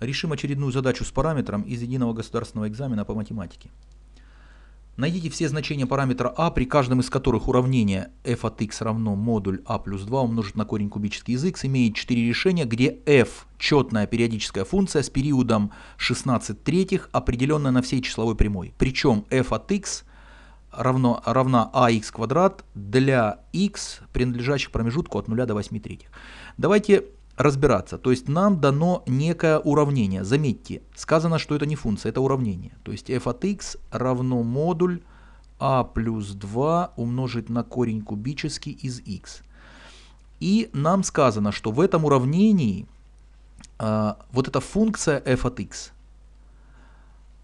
решим очередную задачу с параметром из единого государственного экзамена по математике. Найдите все значения параметра а, при каждом из которых уравнение f от x равно модуль а плюс 2 умножить на корень кубический из x имеет 4 решения, где f – четная периодическая функция с периодом 16 третьих, определенная на всей числовой прямой. Причем f от x равно, равна ax квадрат для x, принадлежащих промежутку от 0 до 8 третьих. Давайте разбираться. То есть нам дано некое уравнение. Заметьте, сказано, что это не функция, это уравнение. То есть f от x равно модуль a плюс 2 умножить на корень кубический из x. И нам сказано, что в этом уравнении э, вот эта функция f от x,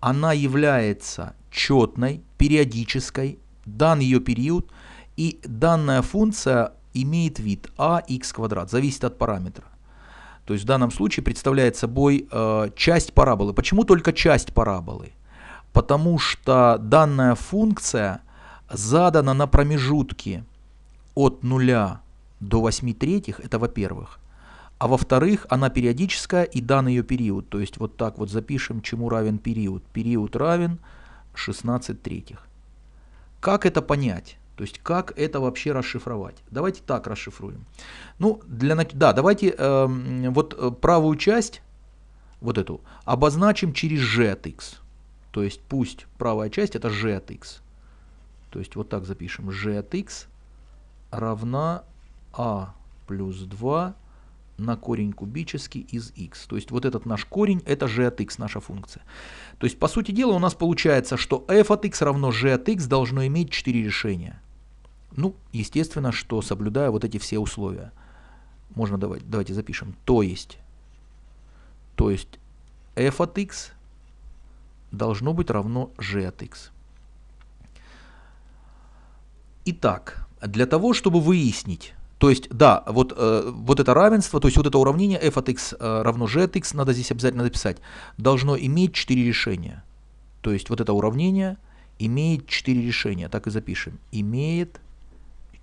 она является четной, периодической, дан ее период, и данная функция имеет вид ax квадрат, зависит от параметра. То есть в данном случае представляет собой э, часть параболы. Почему только часть параболы? Потому что данная функция задана на промежутке от 0 до 8 третьих, это во-первых. А во-вторых, она периодическая и дан ее период. То есть вот так вот запишем, чему равен период. Период равен 16 третьих. Как это понять? То есть как это вообще расшифровать? Давайте так расшифруем. Ну, для, да, давайте эм, э, вот правую часть, вот эту, обозначим через g от x. То есть пусть правая часть это g от x. То есть вот так запишем. g от x равна a а плюс 2 на корень кубический из x. То есть вот этот наш корень, это g от x, наша функция. То есть по сути дела у нас получается, что f от x равно g от x должно иметь 4 решения. Ну, естественно, что соблюдая вот эти все условия. Можно давать, давайте запишем. То есть, то есть f от x должно быть равно g от x. Итак, для того, чтобы выяснить, то есть, да, вот, э, вот это равенство, то есть вот это уравнение f от x э, равно g от x, надо здесь обязательно написать, должно иметь 4 решения. То есть вот это уравнение имеет 4 решения, так и запишем, имеет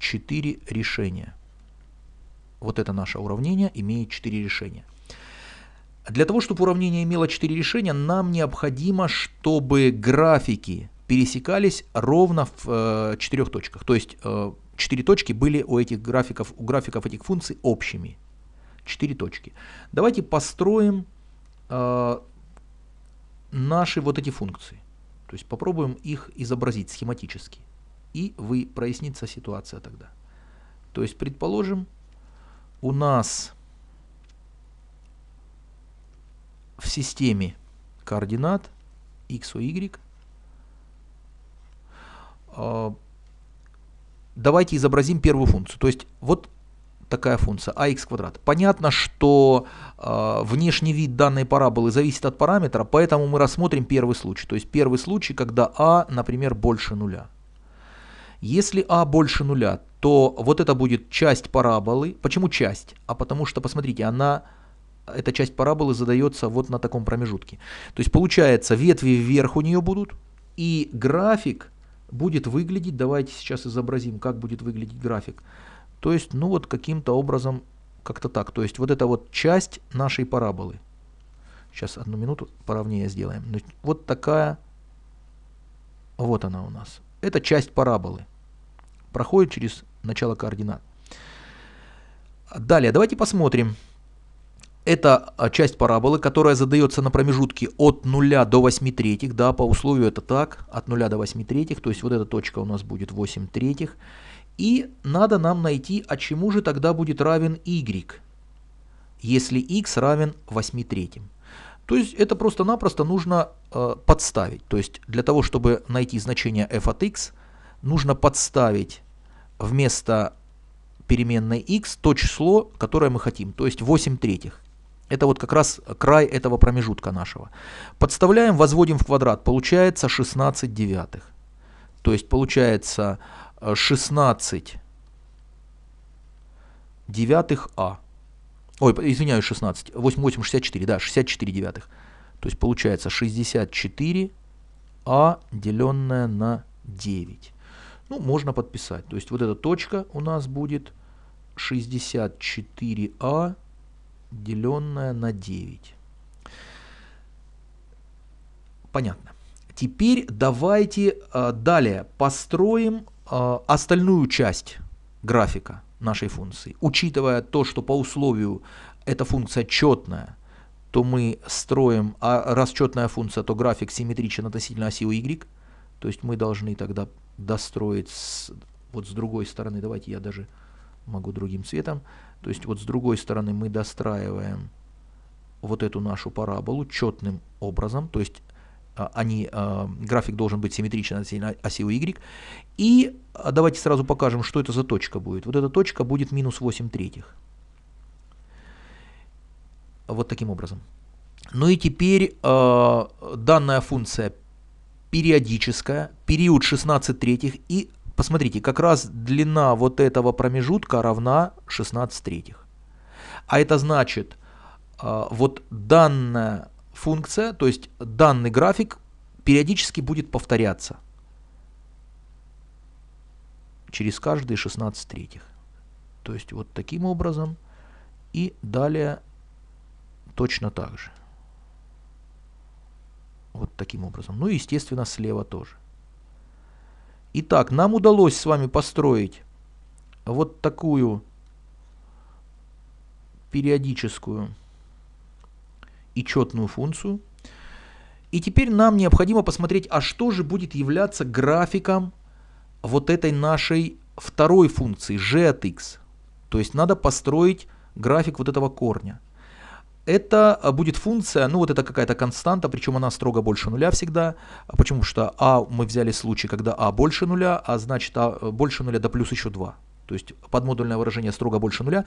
четыре решения. Вот это наше уравнение имеет четыре решения. Для того, чтобы уравнение имело четыре решения, нам необходимо, чтобы графики пересекались ровно в э, четырех точках. То есть э, четыре точки были у этих графиков, у графиков этих функций общими. Четыре точки. Давайте построим э, наши вот эти функции. То есть попробуем их изобразить схематически и вы, прояснится ситуация тогда. То есть, предположим, у нас в системе координат x, y а, давайте изобразим первую функцию. То есть вот такая функция ax а квадрат. Понятно, что э, внешний вид данной параболы зависит от параметра, поэтому мы рассмотрим первый случай. То есть первый случай, когда а, например, больше нуля. Если а больше нуля, то вот это будет часть параболы. Почему часть? А потому что, посмотрите, она эта часть параболы задается вот на таком промежутке. То есть получается, ветви вверх у нее будут, и график будет выглядеть, давайте сейчас изобразим, как будет выглядеть график. То есть, ну вот каким-то образом, как-то так. То есть вот эта вот часть нашей параболы. Сейчас одну минуту поровнее сделаем. Ну, вот такая, вот она у нас. Это часть параболы проходит через начало координат. Далее, давайте посмотрим. Это а, часть параболы, которая задается на промежутке от 0 до 8 третьих, да, по условию это так, от 0 до 8 третьих, то есть вот эта точка у нас будет 8 третьих. И надо нам найти, а чему же тогда будет равен y, если x равен 8 третьим. То есть это просто-напросто нужно э, подставить. То есть для того, чтобы найти значение f от x, нужно подставить вместо переменной x то число, которое мы хотим, то есть 8 третьих. Это вот как раз край этого промежутка нашего. Подставляем, возводим в квадрат, получается 16 девятых. То есть получается 16 э, девятых А. Ой, извиняюсь, 16. 8, 8, 64, да, 64 девятых. То есть получается 64 А деленное на 9. Ну, можно подписать. То есть вот эта точка у нас будет 64а деленное на 9. Понятно. Теперь давайте э, далее построим э, остальную часть графика нашей функции. Учитывая то, что по условию эта функция четная, то мы строим, а раз четная функция, то график симметричен относительно оси у y, то есть мы должны тогда достроить с, вот с другой стороны, давайте я даже могу другим цветом, то есть вот с другой стороны мы достраиваем вот эту нашу параболу четным образом, то есть а, они, а, график должен быть симметричен относительно оси у Y. И а, давайте сразу покажем, что это за точка будет. Вот эта точка будет минус 8 третьих. Вот таким образом. Ну и теперь данная функция периодическая, период 16 третьих и посмотрите, как раз длина вот этого промежутка равна 16 третьих. А это значит, а, вот данная функция, то есть данный график периодически будет повторяться через каждые 16 третьих. То есть вот таким образом и далее точно так же. Вот таким образом. Ну и, естественно, слева тоже. Итак, нам удалось с вами построить вот такую периодическую и четную функцию. И теперь нам необходимо посмотреть, а что же будет являться графиком вот этой нашей второй функции g от x. То есть надо построить график вот этого корня это а, будет функция, ну вот это какая-то константа, причем она строго больше нуля всегда. А почему? Потому что а мы взяли случай, когда а больше нуля, а значит а э, больше нуля да плюс еще 2. То есть подмодульное выражение строго больше нуля.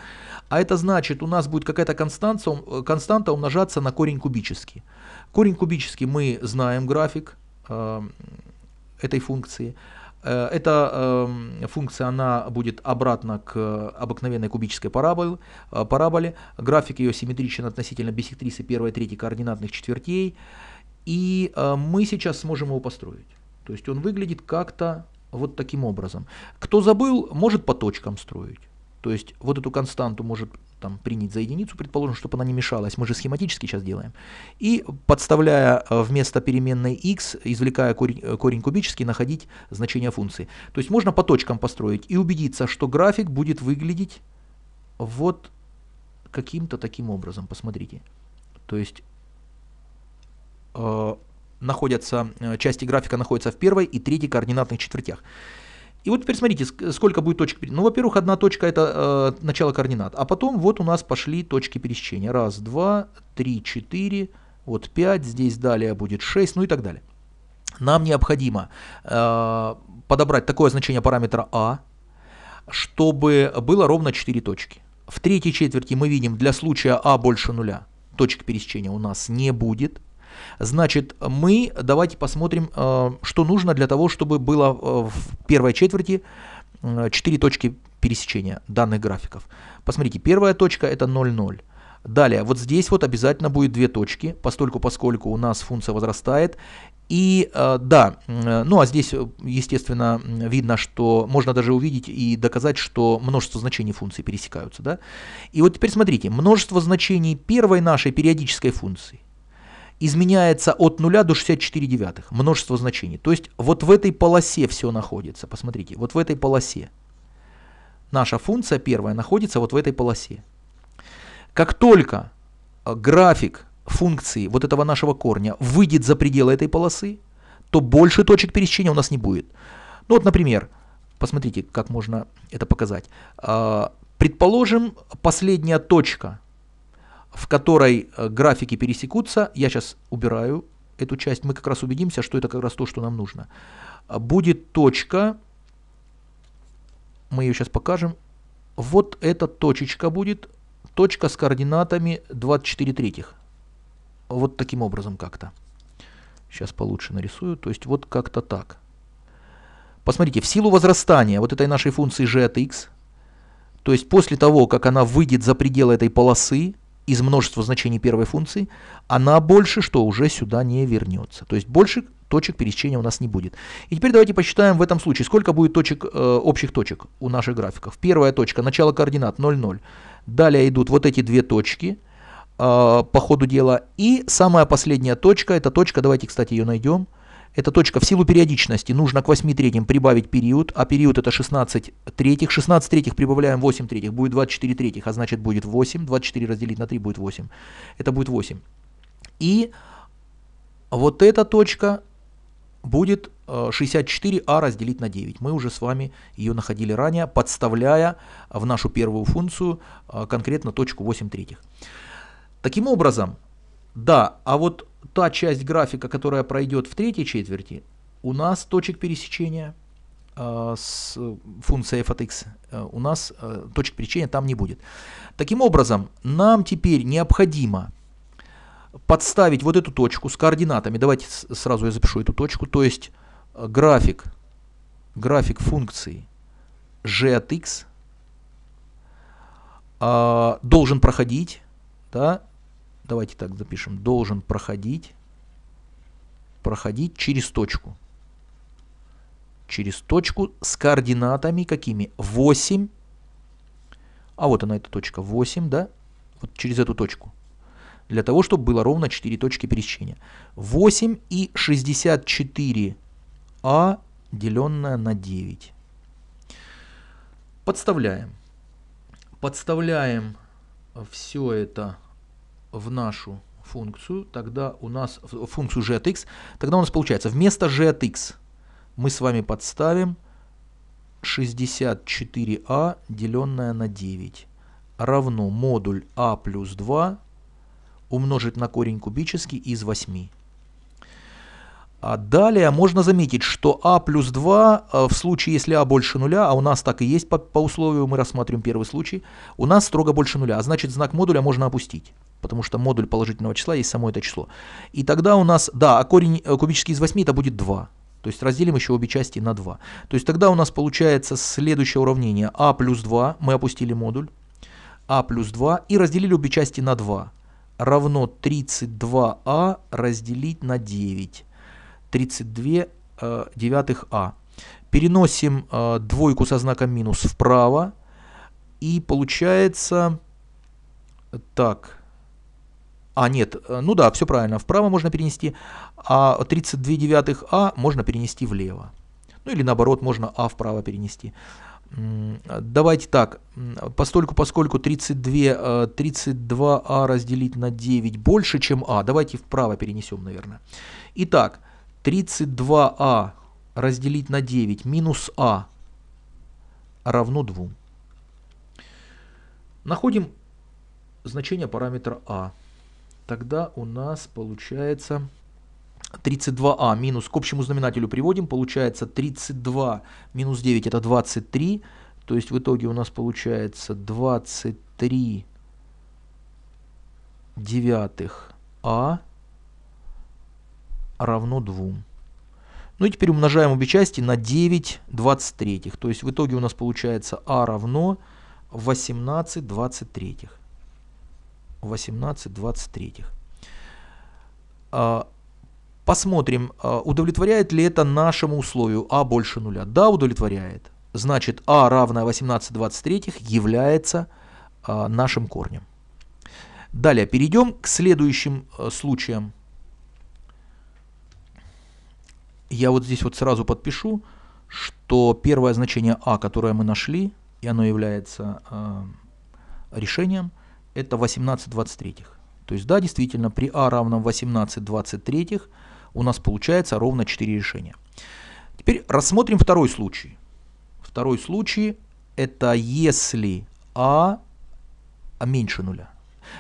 А это значит, у нас будет какая-то константа, э, константа умножаться на корень кубический. Корень кубический мы знаем график э, этой функции. Э, эта эм, функция, она будет обратно к обыкновенной кубической параболе. Э, параболе. График ее симметричен относительно биссектрисы первой и третьей координатных четвертей. И э, мы сейчас сможем его построить. То есть он выглядит как-то вот таким образом. Кто забыл, может по точкам строить. То есть вот эту константу может там, принять за единицу, предположим, чтобы она не мешалась. Мы же схематически сейчас делаем. И подставляя э, вместо переменной x, извлекая корень, э, корень кубический, находить значение функции. То есть можно по точкам построить и убедиться, что график будет выглядеть вот каким-то таким образом. Посмотрите. То есть э, находятся, э, части графика находятся в первой и третьей координатных четвертях. И вот теперь смотрите, сколько будет точек Ну, во-первых, одна точка это э, начало координат, а потом вот у нас пошли точки пересечения. Раз, два, три, четыре, вот пять, здесь далее будет шесть, ну и так далее. Нам необходимо э, подобрать такое значение параметра А, чтобы было ровно 4 точки. В третьей четверти мы видим, для случая А больше нуля точек пересечения у нас не будет, Значит, мы давайте посмотрим, э, что нужно для того, чтобы было э, в первой четверти 4 э, точки пересечения данных графиков. Посмотрите, первая точка это 0,0. Далее, вот здесь вот обязательно будет две точки, постольку, поскольку у нас функция возрастает. И да, ну а здесь, естественно, видно, что можно даже увидеть и доказать, что множество значений функции пересекаются. Да? И вот теперь смотрите, множество значений первой нашей периодической функции изменяется от 0 до 64 девятых, множество значений. То есть вот в этой полосе все находится, посмотрите, вот в этой полосе. Наша функция первая находится вот в этой полосе. Как только э, график функции вот этого нашего корня выйдет за пределы этой полосы, то больше точек пересечения у нас не будет. Ну вот, например, посмотрите, как можно это показать. А, предположим, последняя точка в которой э, графики пересекутся. Я сейчас убираю эту часть. Мы как раз убедимся, что это как раз то, что нам нужно. А, будет точка. Мы ее сейчас покажем. Вот эта точечка будет. Точка с координатами 24 третьих. Вот таким образом как-то. Сейчас получше нарисую. То есть вот как-то так. Посмотрите, в силу возрастания вот этой нашей функции g от x, то есть после того, как она выйдет за пределы этой полосы, из множества значений первой функции, она больше, что уже сюда не вернется. То есть больше точек пересечения у нас не будет. И теперь давайте посчитаем в этом случае, сколько будет точек, э, общих точек у наших графиков. Первая точка, начало координат 0, 0. Далее идут вот эти две точки э, по ходу дела. И самая последняя точка, Это точка, давайте, кстати, ее найдем, э, эта точка в силу периодичности, нужно к 8 третьим прибавить период, а период это 16 третьих, 16 третьих прибавляем 8 третьих, будет 24 третьих, а значит будет 8, 24 разделить на 3 будет 8, это будет 8. И вот эта точка будет 64а э, разделить на 9. Мы уже с вами ее находили ранее, подставляя в нашу первую функцию э, конкретно точку 8 третьих. Таким образом, да, а вот та часть графика, которая пройдет в третьей четверти, у нас точек пересечения э, с э, функцией f от x, э, у нас точек пересечения там не будет. Таким образом, нам теперь необходимо подставить вот эту точку с координатами. Давайте сразу я запишу эту точку. То есть график, график функции g от x должен проходить да, давайте так запишем, должен проходить, проходить через точку. Через точку с координатами какими? 8, а вот она эта точка 8, да, вот через эту точку. Для того, чтобы было ровно 4 точки пересечения. 8 и 64а деленное на 9. Подставляем. Подставляем все это в нашу функцию, тогда у нас функцию gtx, тогда у нас получается вместо gtx мы с вами подставим 64а деленное на 9 равно модуль а плюс 2 умножить на корень кубический из 8. А далее можно заметить, что а плюс 2 э, в случае, если а больше нуля, а у нас так и есть по, по условию, мы рассматриваем первый случай, у нас строго больше нуля, а значит знак модуля можно опустить потому что модуль положительного числа есть само это число. И тогда у нас, да, а корень э, кубический из 8 это будет 2. То есть разделим еще обе части на 2. То есть тогда у нас получается следующее уравнение. А плюс 2, мы опустили модуль. А плюс 2 и разделили обе части на 2. Равно 32А а разделить на 9. 32 э, девятых А. Переносим э, двойку со знаком минус вправо. И получается... Э, так... А, нет, э, ну да, все правильно, вправо можно перенести, а 32 девятых А можно перенести влево. Ну или наоборот, можно А вправо перенести. Давайте так, постольку, поскольку 32, 32А э, а разделить на 9 больше, чем А, давайте вправо перенесем, наверное. Итак, 32А а разделить на 9 минус А равно 2. Находим значение параметра А тогда у нас получается 32а а минус к общему знаменателю приводим, получается 32 минус 9 это 23, то есть в итоге у нас получается 23 девятых а равно 2. Ну и теперь умножаем обе части на 9 23, то есть в итоге у нас получается а равно 18 23. 18-23. А, посмотрим, а, удовлетворяет ли это нашему условию А больше нуля. Да, удовлетворяет. Значит, А равное 18-23 является а, нашим корнем. Далее перейдем к следующим случаям. Я вот здесь вот сразу подпишу, что первое значение А, которое мы нашли, и оно является решением – это 18 23. То есть да, действительно, при А равном 18 23 у нас получается ровно 4 решения. Теперь рассмотрим второй случай. Второй случай это если А меньше нуля.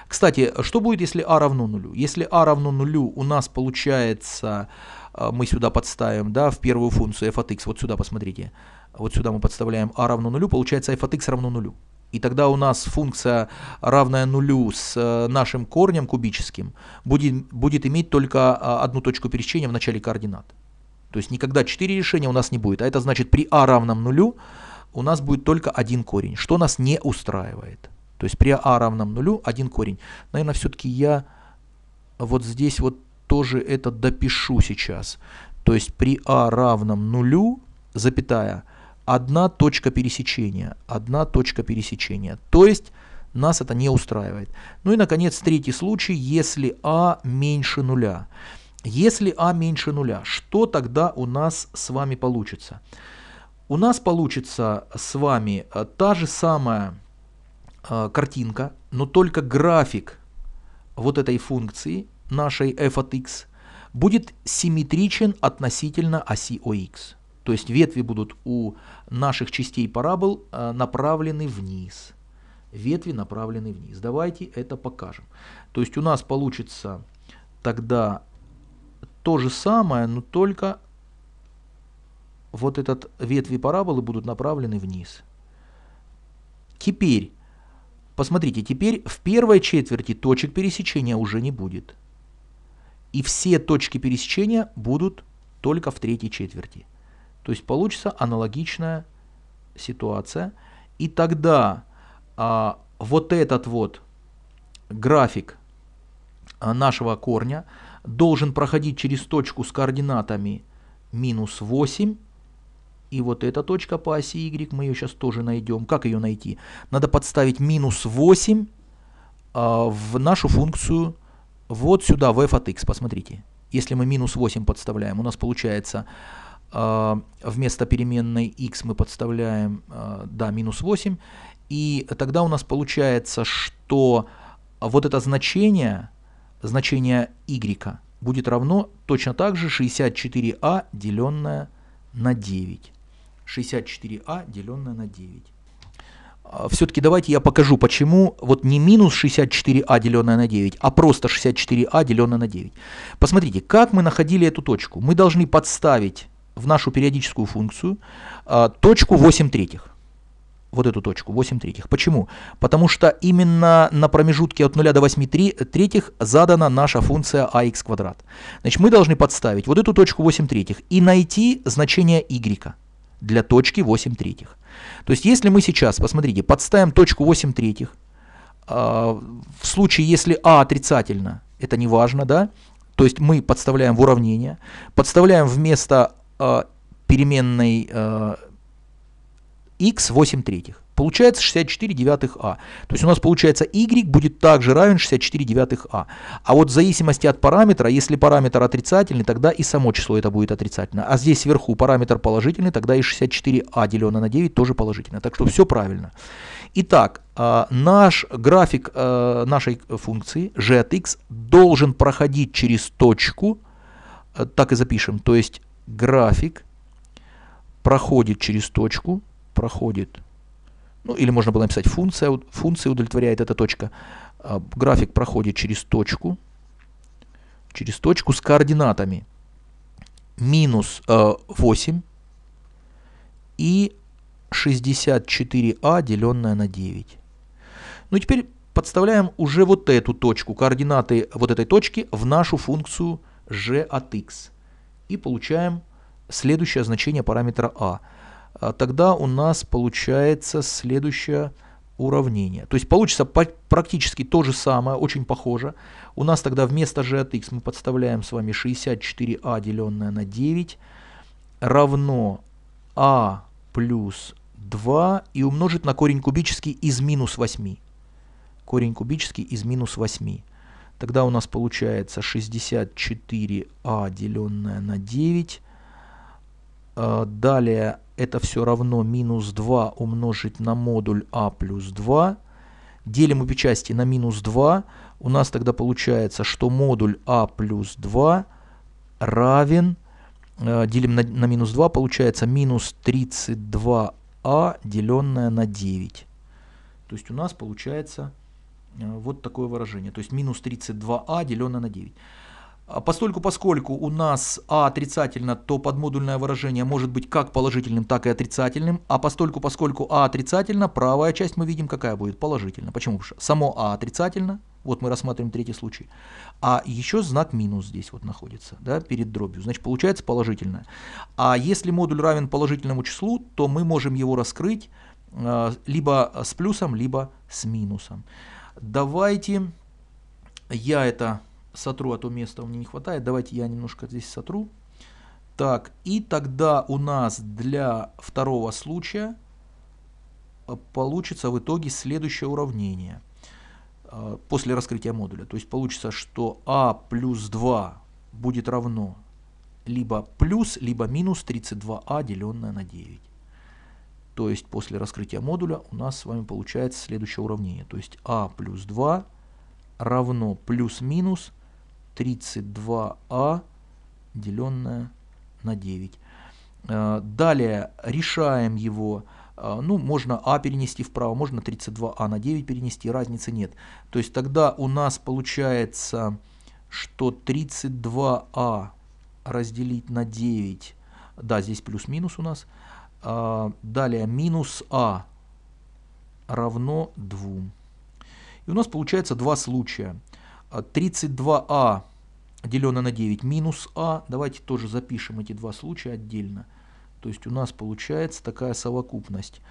Кстати, что будет, если А равно нулю? Если А равно нулю, у нас получается, э, мы сюда подставим, да, в первую функцию f от x, вот сюда посмотрите, вот сюда мы подставляем А равно нулю, получается f от x равно нулю и тогда у нас функция, равная нулю с э, нашим корнем кубическим, будет, будет иметь только а, одну точку пересечения в начале координат. То есть никогда 4 решения у нас не будет, а это значит при а равном нулю у нас будет только один корень, что нас не устраивает. То есть при а равном нулю один корень. Наверное, все-таки я вот здесь вот тоже это допишу сейчас. То есть при а равном нулю, запятая, одна точка пересечения, одна точка пересечения, то есть нас это не устраивает. Ну и, наконец, третий случай, если А меньше нуля. Если А меньше нуля, что тогда у нас с вами получится? У нас получится с вами э, та же самая э, картинка, но только график вот этой функции нашей f от x будет симметричен относительно оси ox. То есть ветви будут у наших частей парабол э, направлены вниз. Ветви направлены вниз. Давайте это покажем. То есть у нас получится тогда то же самое, но только вот этот ветви параболы будут направлены вниз. Теперь, посмотрите, теперь в первой четверти точек пересечения уже не будет. И все точки пересечения будут только в третьей четверти. То есть получится аналогичная ситуация. И тогда а, вот этот вот график а, нашего корня должен проходить через точку с координатами минус 8. И вот эта точка по оси y, мы ее сейчас тоже найдем. Как ее найти? Надо подставить минус 8 а, в нашу функцию вот сюда, в f от x. Посмотрите. Если мы минус 8 подставляем, у нас получается а, вместо переменной x мы подставляем, а, да, минус 8, и тогда у нас получается, что вот это значение, значение y будет равно точно так же 64а деленное на 9. 64а деленное на 9. А, Все-таки давайте я покажу, почему вот не минус 64а деленное на 9, а просто 64а деленное на 9. Посмотрите, как мы находили эту точку. Мы должны подставить в нашу периодическую функцию а, точку 8 третьих. Вот эту точку, 8 третьих. Почему? Потому что именно на промежутке от 0 до 8 3, третьих задана наша функция ах квадрат. Значит, мы должны подставить вот эту точку 8 третьих и найти значение y для точки 8 третьих. То есть, если мы сейчас, посмотрите, подставим точку 8 третьих, а, в случае, если а отрицательно, это не важно, да, то есть мы подставляем в уравнение, подставляем вместо Э, переменной x э, 8 третьих. Получается 64 девятых а. То есть у нас получается y будет также равен 64 девятых а. А вот в зависимости от параметра, если параметр отрицательный, тогда и само число это будет отрицательно. А здесь сверху параметр положительный, тогда и 64а деленное на 9 тоже положительно. Так что все правильно. Итак, э, наш график нашей функции g от x должен проходить через точку, так и запишем, то есть график проходит через точку, проходит, ну или можно было написать функция, функция удовлетворяет эта точка. А, график проходит через точку, через точку с координатами минус 8 э, и 64а деленное на 9. Ну и теперь подставляем уже вот эту точку, координаты вот этой точки в нашу функцию g от x и получаем следующее значение параметра а. а. Тогда у нас получается следующее уравнение. То есть получится практически то же самое, очень похоже. У нас тогда вместо g от x мы подставляем с вами 64а, деленное на 9, равно а плюс 2 и умножить на корень кубический из минус 8. Корень кубический из минус 8. Тогда у нас получается 64а деленное на 9. А, далее это все равно минус 2 умножить на модуль а плюс 2. Делим обе части на минус 2. У нас тогда получается, что модуль а плюс 2 равен, э, делим на, на минус 2, получается минус 32а а деленное на 9. То есть у нас получается Э, вот такое выражение. То есть минус 32а а деленное на 9. А поскольку, поскольку у нас А отрицательно, то подмодульное выражение может быть как положительным, так и отрицательным. А поскольку, поскольку А отрицательно, правая часть мы видим, какая будет положительно. Почему? Потому само А отрицательно, вот мы рассматриваем третий случай. А еще знак минус здесь вот находится, да, перед дробью. Значит, получается положительное. А если модуль равен положительному числу, то мы можем его раскрыть э, либо с плюсом, либо с минусом. Давайте я это сотру, а то места мне не хватает. Давайте я немножко здесь сотру. Так, и тогда у нас для второго случая э, получится в итоге следующее уравнение э, после раскрытия модуля. То есть получится, что а плюс 2 будет равно либо плюс, либо минус 32а а, деленное на 9. То есть после раскрытия модуля у нас с вами получается следующее уравнение. То есть а плюс 2 равно плюс-минус 32а а деленное на 9. Э, далее решаем его. Э, ну, можно А перенести вправо, можно 32А а на 9 перенести, разницы нет. То есть тогда у нас получается, что 32А а разделить на 9, да, здесь плюс-минус у нас – а, далее минус А равно 2. И у нас получается два случая. 32А а деленное на 9 минус А. Давайте тоже запишем эти два случая отдельно. То есть у нас получается такая совокупность.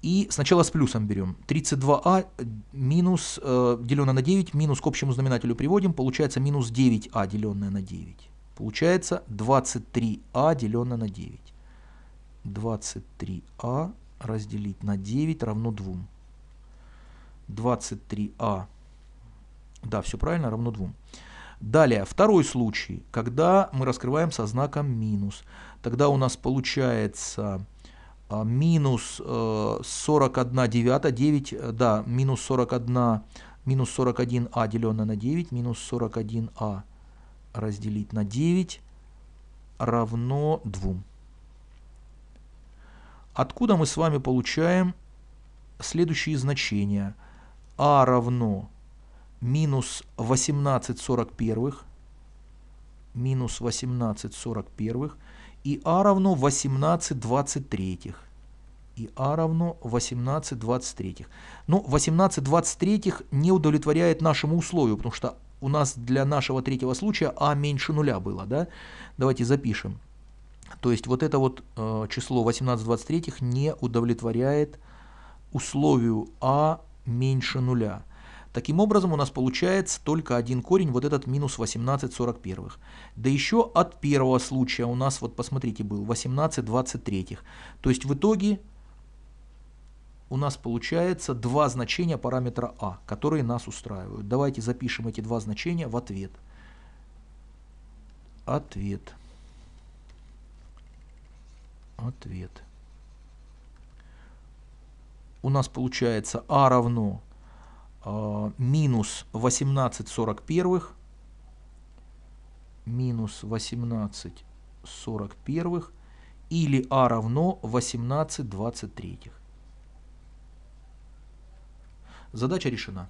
И сначала с плюсом берем. 32а а минус, э, деленное на 9, минус к общему знаменателю приводим, получается минус 9а деленное на 9. Получается 23а деленное на 9. 23а разделить на 9 равно 2. 23а, да, все правильно, равно 2. Далее, второй случай, когда мы раскрываем со знаком минус. Тогда у нас получается а, минус э, 41 девятая, 9, да, минус 41, минус 41а деленное на 9, минус 41а разделить на 9 равно 2 откуда мы с вами получаем следующие значения. А равно минус 18 сорок первых, минус 18 сорок первых, и А равно 18 20 третьих. И А равно 18 20 третьих. Но 18 20 третьих не удовлетворяет нашему условию, потому что у нас для нашего третьего случая А меньше нуля было. Да? Давайте запишем. То есть вот это вот э, число 18-23 не удовлетворяет условию А меньше нуля. Таким образом у нас получается только один корень, вот этот минус 18 41. Да еще от первого случая у нас, вот посмотрите, был 18 23. То есть в итоге у нас получается два значения параметра А, которые нас устраивают. Давайте запишем эти два значения в ответ. Ответ ответ. У нас получается А равно э, минус 18 первых минус 18 первых или А равно 18 третьих. Задача решена.